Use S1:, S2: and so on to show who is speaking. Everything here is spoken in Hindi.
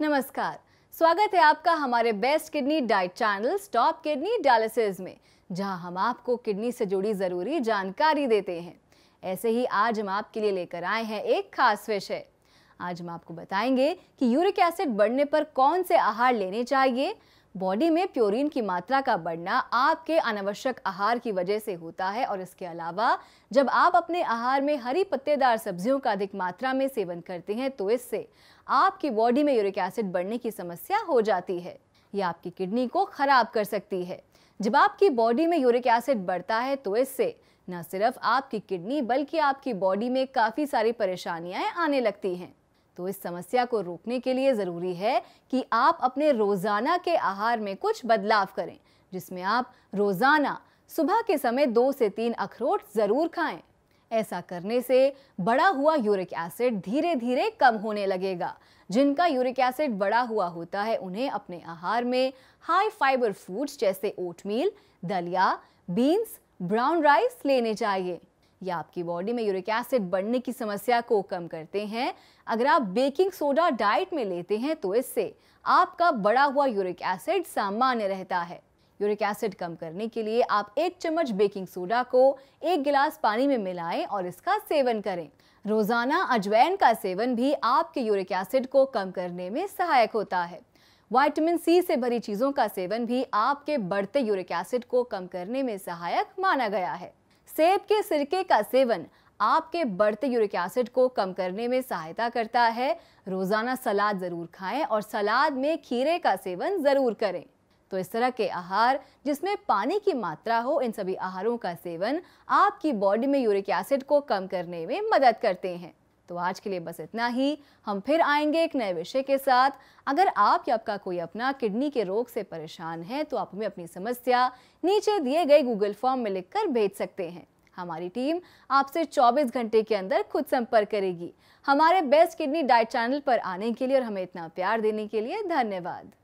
S1: नमस्कार स्वागत है आपका हमारे best kidney diet channel stop kidney dialysis में जहां हम आपको किडनी से जुड़ी जरूरी जानकारी देते हैं ऐसे ही आज हम आपके लिए लेकर आए हैं एक खास विषय आज हम आपको बताएंगे कि यूरिक एसिड बढ़ने पर कौन से आहार लेने चाहिए बॉडी में प्योरीन की मात्रा का बढ़ना आपके अनावश्यक आहार की वजह से होता है और इसके अलावा जब आप अपने आहार में हरी पत्तेदार सब्जियों का अधिक मात्रा में सेवन करते हैं तो इससे आपकी बॉडी में यूरिक एसिड बढ़ने की समस्या हो जाती है यह आपकी किडनी को खराब कर सकती है जब आपकी बॉडी में यूरिक एसिड बढ़ता है तो इससे न सिर्फ आपकी किडनी बल्कि आपकी बॉडी में काफ़ी सारी परेशानियां आने लगती हैं तो इस समस्या को रोकने के लिए ज़रूरी है कि आप अपने रोज़ाना के आहार में कुछ बदलाव करें जिसमें आप रोज़ाना सुबह के समय दो से तीन अखरोट ज़रूर खाएं ऐसा करने से बड़ा हुआ यूरिक एसिड धीरे धीरे कम होने लगेगा जिनका यूरिक एसिड बड़ा हुआ होता है उन्हें अपने आहार में हाई फाइबर फूड्स जैसे ओटमील दलिया बीन्स ब्राउन राइस लेने चाहिए या आपकी बॉडी में यूरिक एसिड बढ़ने की समस्या को कम करते हैं अगर आप बेकिंग सोडा डाइट में लेते हैं तो इससे आपका बढ़ा हुआ यूरिक एसिड सामान्य रहता है यूरिक एसिड कम करने के लिए आप एक चम्मच बेकिंग सोडा को एक गिलास पानी में मिलाएं और इसका सेवन करें रोजाना अजवैन का सेवन भी आपके यूरिक एसिड को कम करने में सहायक होता है वाइटमिन सी से भरी चीज़ों का सेवन भी आपके बढ़ते यूरिक एसिड को कम करने में सहायक माना गया है सेब के सिरके का सेवन आपके बढ़ते यूरिक एसिड को कम करने में सहायता करता है रोज़ाना सलाद ज़रूर खाएं और सलाद में खीरे का सेवन ज़रूर करें तो इस तरह के आहार जिसमें पानी की मात्रा हो इन सभी आहारों का सेवन आपकी बॉडी में यूरिक एसिड को कम करने में मदद करते हैं तो आज के लिए बस इतना ही हम फिर आएंगे एक नए विषय के साथ अगर आप या आपका कोई अपना किडनी के रोग से परेशान है तो आप हमें अपनी समस्या नीचे दिए गए गूगल फॉर्म में लिखकर भेज सकते हैं हमारी टीम आपसे 24 घंटे के अंदर खुद संपर्क करेगी हमारे बेस्ट किडनी डाइट चैनल पर आने के लिए और हमें इतना प्यार देने के लिए धन्यवाद